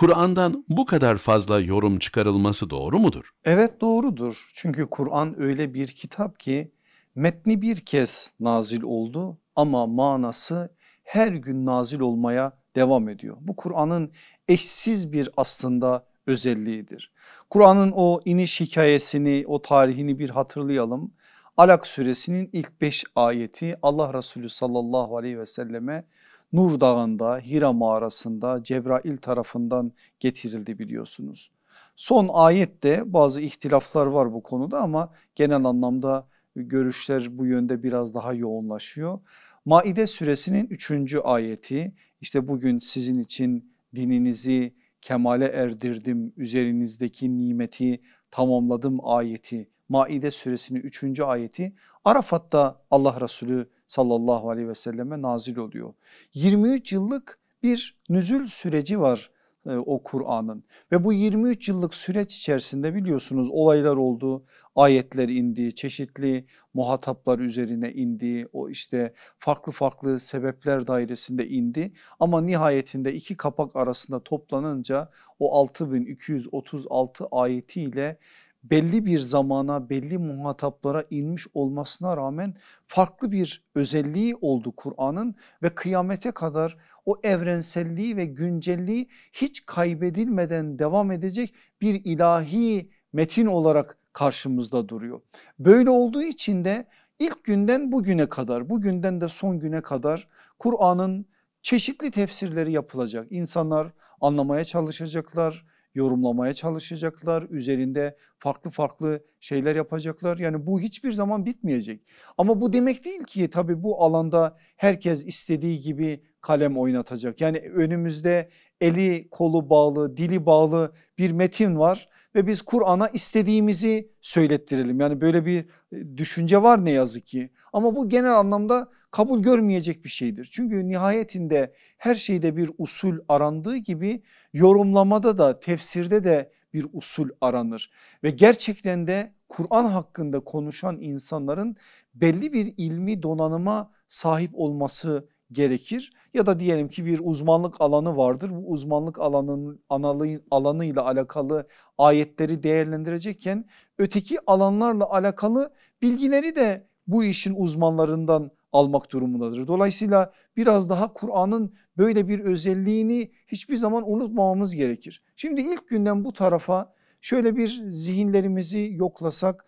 Kur'an'dan bu kadar fazla yorum çıkarılması doğru mudur? Evet doğrudur. Çünkü Kur'an öyle bir kitap ki metni bir kez nazil oldu ama manası her gün nazil olmaya devam ediyor. Bu Kur'an'ın eşsiz bir aslında özelliğidir. Kur'an'ın o iniş hikayesini, o tarihini bir hatırlayalım. Alak suresinin ilk 5 ayeti Allah Resulü sallallahu aleyhi ve selleme Nur Dağı'nda Hira mağarasında Cebrail tarafından getirildi biliyorsunuz. Son ayette bazı ihtilaflar var bu konuda ama genel anlamda görüşler bu yönde biraz daha yoğunlaşıyor. Maide suresinin 3. ayeti işte bugün sizin için dininizi kemale erdirdim, üzerinizdeki nimeti tamamladım ayeti. Maide suresinin 3. ayeti Arafat'ta Allah Resulü sallallahu aleyhi ve selleme nazil oluyor. 23 yıllık bir nüzül süreci var e, o Kur'an'ın ve bu 23 yıllık süreç içerisinde biliyorsunuz olaylar oldu, ayetler indi, çeşitli muhataplar üzerine indi, o işte farklı farklı sebepler dairesinde indi ama nihayetinde iki kapak arasında toplanınca o 6236 ayetiyle belli bir zamana belli muhataplara inmiş olmasına rağmen farklı bir özelliği oldu Kur'an'ın ve kıyamete kadar o evrenselliği ve güncelliği hiç kaybedilmeden devam edecek bir ilahi metin olarak karşımızda duruyor. Böyle olduğu için de ilk günden bugüne kadar bugünden de son güne kadar Kur'an'ın çeşitli tefsirleri yapılacak. İnsanlar anlamaya çalışacaklar yorumlamaya çalışacaklar. Üzerinde farklı farklı şeyler yapacaklar. Yani bu hiçbir zaman bitmeyecek. Ama bu demek değil ki tabii bu alanda herkes istediği gibi kalem oynatacak. Yani önümüzde eli kolu bağlı, dili bağlı bir metin var ve biz Kur'an'a istediğimizi söylettirelim. Yani böyle bir e, düşünce var ne yazık ki ama bu genel anlamda kabul görmeyecek bir şeydir. Çünkü nihayetinde her şeyde bir usul arandığı gibi yorumlamada da tefsirde de bir usul aranır ve gerçekten de Kur'an hakkında konuşan insanların belli bir ilmi donanıma sahip olması gerekir ya da diyelim ki bir uzmanlık alanı vardır. Bu uzmanlık alanının analı, alanıyla alakalı ayetleri değerlendirecekken öteki alanlarla alakalı bilgileri de bu işin uzmanlarından almak durumundadır. Dolayısıyla biraz daha Kur'an'ın böyle bir özelliğini hiçbir zaman unutmamamız gerekir. Şimdi ilk günden bu tarafa şöyle bir zihinlerimizi yoklasak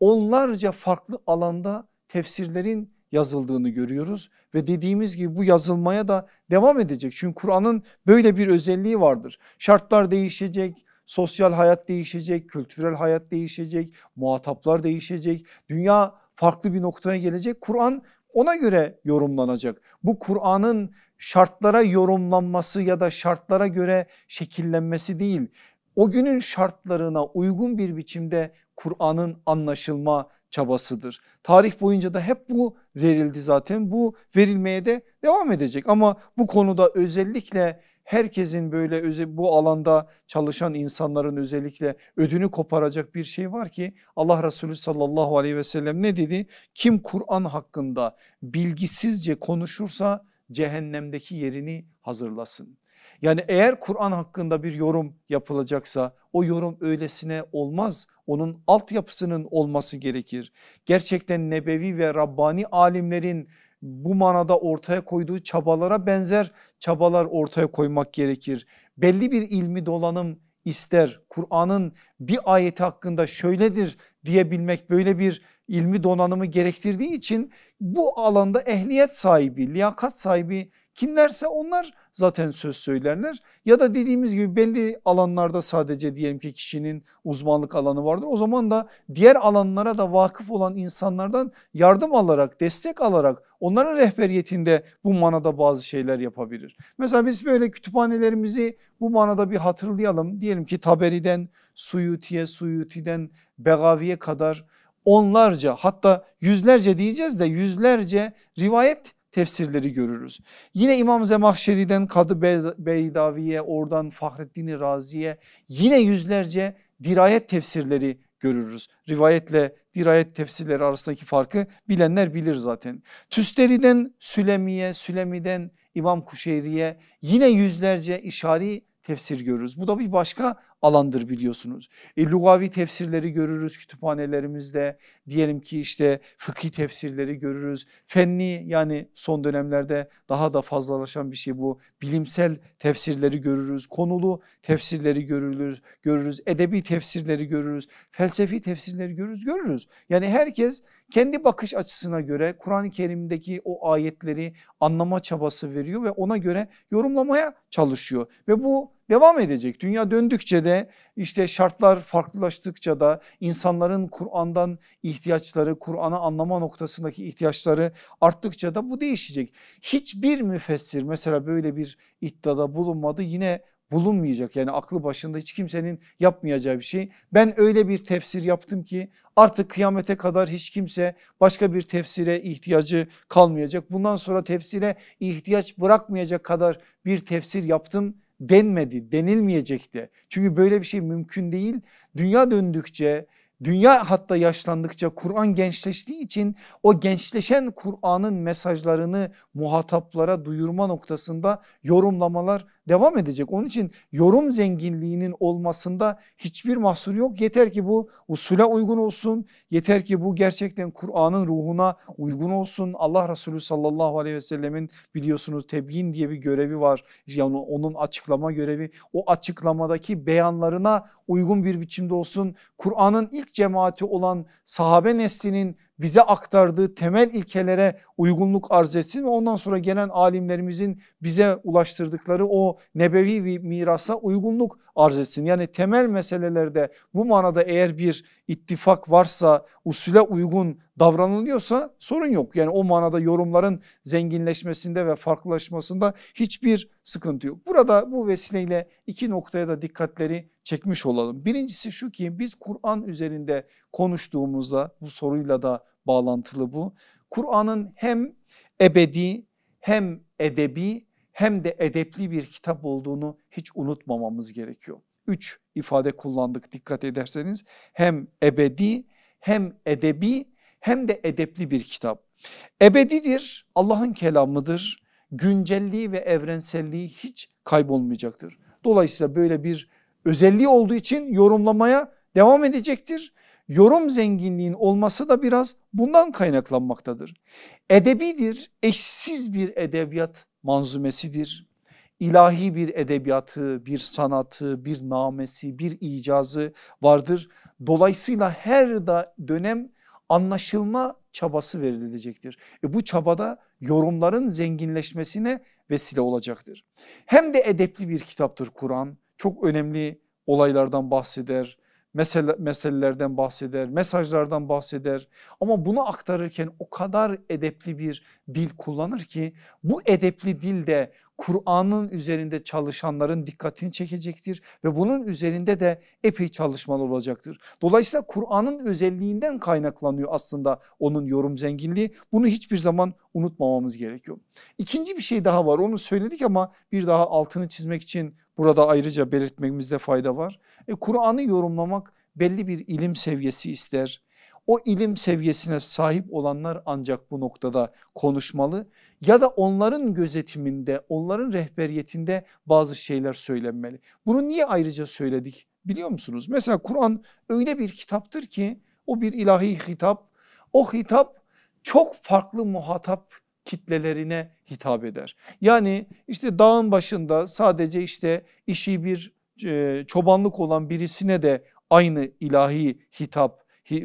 onlarca farklı alanda tefsirlerin yazıldığını görüyoruz ve dediğimiz gibi bu yazılmaya da devam edecek. Çünkü Kur'an'ın böyle bir özelliği vardır. Şartlar değişecek, sosyal hayat değişecek, kültürel hayat değişecek, muhataplar değişecek, dünya farklı bir noktaya gelecek. Kur'an ona göre yorumlanacak. Bu Kur'an'ın şartlara yorumlanması ya da şartlara göre şekillenmesi değil. O günün şartlarına uygun bir biçimde Kur'an'ın anlaşılma çabasıdır. Tarih boyunca da hep bu verildi zaten bu verilmeye de devam edecek ama bu konuda özellikle herkesin böyle bu alanda çalışan insanların özellikle ödünü koparacak bir şey var ki Allah Resulü sallallahu aleyhi ve sellem ne dedi? Kim Kur'an hakkında bilgisizce konuşursa cehennemdeki yerini hazırlasın. Yani eğer Kur'an hakkında bir yorum yapılacaksa o yorum öylesine olmaz. Onun altyapısının olması gerekir. Gerçekten nebevi ve Rabbani alimlerin bu manada ortaya koyduğu çabalara benzer çabalar ortaya koymak gerekir. Belli bir ilmi dolanım ister. Kur'an'ın bir ayeti hakkında şöyledir diyebilmek böyle bir ilmi donanımı gerektirdiği için bu alanda ehliyet sahibi, liyakat sahibi Kimlerse onlar zaten söz söylerler ya da dediğimiz gibi belli alanlarda sadece diyelim ki kişinin uzmanlık alanı vardır. O zaman da diğer alanlara da vakıf olan insanlardan yardım alarak destek alarak onların rehberiyetinde bu manada bazı şeyler yapabilir. Mesela biz böyle kütüphanelerimizi bu manada bir hatırlayalım. Diyelim ki Taberi'den Suyuti'ye Suyuti'den Begavi'ye kadar onlarca hatta yüzlerce diyeceğiz de yüzlerce rivayet tefsirleri görürüz. Yine İmam Zemahşeri'den Kadı Beydavi'ye oradan Fahrettin Razi'ye yine yüzlerce dirayet tefsirleri görürüz. Rivayetle dirayet tefsirleri arasındaki farkı bilenler bilir zaten. Tüsteri'den Sülemi'ye, Sülemi'den İmam Kuşeyri'ye yine yüzlerce işari tefsir görürüz. Bu da bir başka alandır biliyorsunuz. E, lugavi tefsirleri görürüz kütüphanelerimizde. Diyelim ki işte fıkhi tefsirleri görürüz. Fenni yani son dönemlerde daha da fazlalaşan bir şey bu. Bilimsel tefsirleri görürüz. Konulu tefsirleri görürüz. görürüz. Edebi tefsirleri görürüz. Felsefi tefsirleri görürüz. Görürüz. Yani herkes kendi bakış açısına göre Kur'an-ı Kerim'deki o ayetleri anlama çabası veriyor ve ona göre yorumlamaya çalışıyor. Ve bu devam edecek. Dünya döndükçe de işte şartlar farklılaştıkça da insanların Kur'an'dan ihtiyaçları, Kur'an'ı anlama noktasındaki ihtiyaçları arttıkça da bu değişecek. Hiçbir müfessir mesela böyle bir iddiada bulunmadı. Yine bulunmayacak yani aklı başında hiç kimsenin yapmayacağı bir şey. Ben öyle bir tefsir yaptım ki artık kıyamete kadar hiç kimse başka bir tefsire ihtiyacı kalmayacak. Bundan sonra tefsire ihtiyaç bırakmayacak kadar bir tefsir yaptım denmedi, denilmeyecekti. Çünkü böyle bir şey mümkün değil. Dünya döndükçe, dünya hatta yaşlandıkça Kur'an gençleştiği için o gençleşen Kur'an'ın mesajlarını muhataplara duyurma noktasında yorumlamalar devam edecek. Onun için yorum zenginliğinin olmasında hiçbir mahsur yok. Yeter ki bu usule uygun olsun. Yeter ki bu gerçekten Kur'an'ın ruhuna uygun olsun. Allah Resulü sallallahu aleyhi ve sellemin biliyorsunuz tebyin diye bir görevi var. Yani onun açıklama görevi o açıklamadaki beyanlarına uygun bir biçimde olsun. Kur'an'ın ilk cemaati olan sahabe neslinin bize aktardığı temel ilkelere uygunluk arz etsin ve ondan sonra gelen alimlerimizin bize ulaştırdıkları o nebevi bir mirasa uygunluk arz etsin. Yani temel meselelerde bu manada eğer bir ittifak varsa usule uygun davranılıyorsa sorun yok. Yani o manada yorumların zenginleşmesinde ve farklılaşmasında hiçbir sıkıntı yok. Burada bu vesileyle iki noktaya da dikkatleri çekmiş olalım. Birincisi şu ki biz Kur'an üzerinde konuştuğumuzda bu soruyla da bağlantılı bu. Kur'an'ın hem ebedi hem edebi hem de edepli bir kitap olduğunu hiç unutmamamız gerekiyor üç ifade kullandık dikkat ederseniz. Hem ebedi hem edebi hem de edepli bir kitap. Ebedidir, Allah'ın kelamıdır. Güncelliği ve evrenselliği hiç kaybolmayacaktır. Dolayısıyla böyle bir özelliği olduğu için yorumlamaya devam edecektir. Yorum zenginliğin olması da biraz bundan kaynaklanmaktadır. Edebidir, eşsiz bir edebiyat manzumesidir ilahi bir edebiyatı, bir sanatı, bir namesi, bir icazı vardır. Dolayısıyla her da dönem anlaşılma çabası verilecektir. E bu çabada yorumların zenginleşmesine vesile olacaktır. Hem de edepli bir kitaptır Kur'an. Çok önemli olaylardan bahseder, mesele, meselelerden bahseder, mesajlardan bahseder. Ama bunu aktarırken o kadar edepli bir dil kullanır ki bu edepli dil de Kur'an'ın üzerinde çalışanların dikkatini çekecektir ve bunun üzerinde de epey çalışmalı olacaktır. Dolayısıyla Kur'an'ın özelliğinden kaynaklanıyor aslında onun yorum zenginliği. Bunu hiçbir zaman unutmamamız gerekiyor. İkinci bir şey daha var onu söyledik ama bir daha altını çizmek için burada ayrıca belirtmemizde fayda var. E, Kur'an'ı yorumlamak belli bir ilim seviyesi ister o ilim seviyesine sahip olanlar ancak bu noktada konuşmalı ya da onların gözetiminde, onların rehberiyetinde bazı şeyler söylenmeli. Bunu niye ayrıca söyledik biliyor musunuz? Mesela Kur'an öyle bir kitaptır ki o bir ilahi hitap. O hitap çok farklı muhatap kitlelerine hitap eder. Yani işte dağın başında sadece işte işi bir çobanlık olan birisine de aynı ilahi hitap e,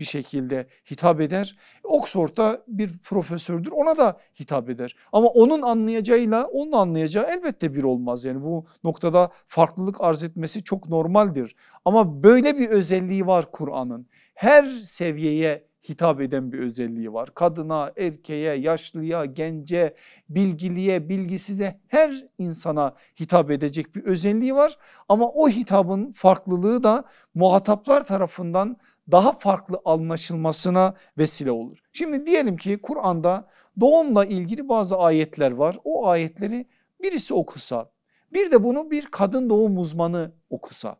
bir şekilde hitap eder. Oxford'da bir profesördür ona da hitap eder. Ama onun anlayacağıyla onun anlayacağı elbette bir olmaz. Yani bu noktada farklılık arz etmesi çok normaldir. Ama böyle bir özelliği var Kur'an'ın. Her seviyeye hitap eden bir özelliği var. Kadına, erkeğe, yaşlıya, gence, bilgiliye, bilgisize her insana hitap edecek bir özelliği var. Ama o hitabın farklılığı da muhataplar tarafından daha farklı anlaşılmasına vesile olur. Şimdi diyelim ki Kur'an'da doğumla ilgili bazı ayetler var. O ayetleri birisi okusa bir de bunu bir kadın doğum uzmanı okusa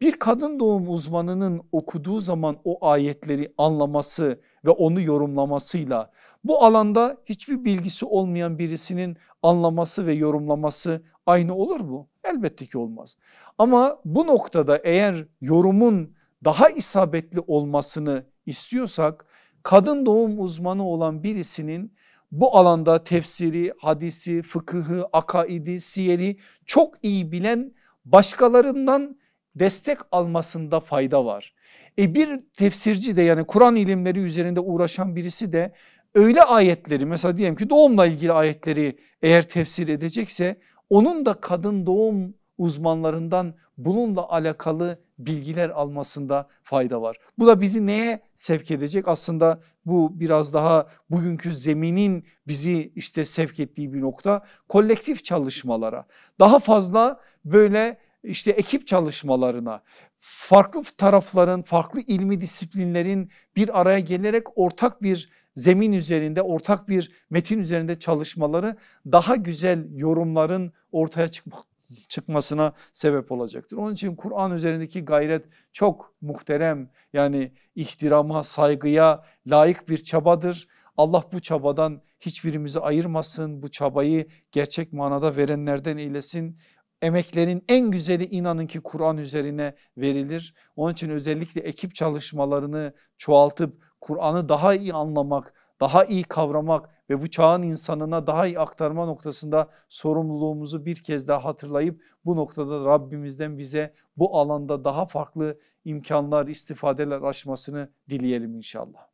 bir kadın doğum uzmanının okuduğu zaman o ayetleri anlaması ve onu yorumlamasıyla bu alanda hiçbir bilgisi olmayan birisinin anlaması ve yorumlaması aynı olur mu? Elbette ki olmaz. Ama bu noktada eğer yorumun daha isabetli olmasını istiyorsak kadın doğum uzmanı olan birisinin bu alanda tefsiri, hadisi, fıkıhı, akaidi, siyeri çok iyi bilen başkalarından destek almasında fayda var. E bir tefsirci de yani Kur'an ilimleri üzerinde uğraşan birisi de öyle ayetleri mesela diyelim ki doğumla ilgili ayetleri eğer tefsir edecekse onun da kadın doğum uzmanlarından bununla alakalı bilgiler almasında fayda var. Bu da bizi neye sevk edecek? Aslında bu biraz daha bugünkü zeminin bizi işte sevk ettiği bir nokta kolektif çalışmalara. Daha fazla böyle işte ekip çalışmalarına, farklı tarafların, farklı ilmi disiplinlerin bir araya gelerek ortak bir zemin üzerinde, ortak bir metin üzerinde çalışmaları daha güzel yorumların ortaya çıkmak çıkmasına sebep olacaktır. Onun için Kur'an üzerindeki gayret çok muhterem yani ihtirama, saygıya layık bir çabadır. Allah bu çabadan hiçbirimizi ayırmasın, bu çabayı gerçek manada verenlerden eylesin. Emeklerin en güzeli inanın ki Kur'an üzerine verilir. Onun için özellikle ekip çalışmalarını çoğaltıp Kur'an'ı daha iyi anlamak, daha iyi kavramak ve bu çağın insanına daha iyi aktarma noktasında sorumluluğumuzu bir kez daha hatırlayıp bu noktada Rabbimizden bize bu alanda daha farklı imkanlar, istifadeler açmasını dileyelim inşallah.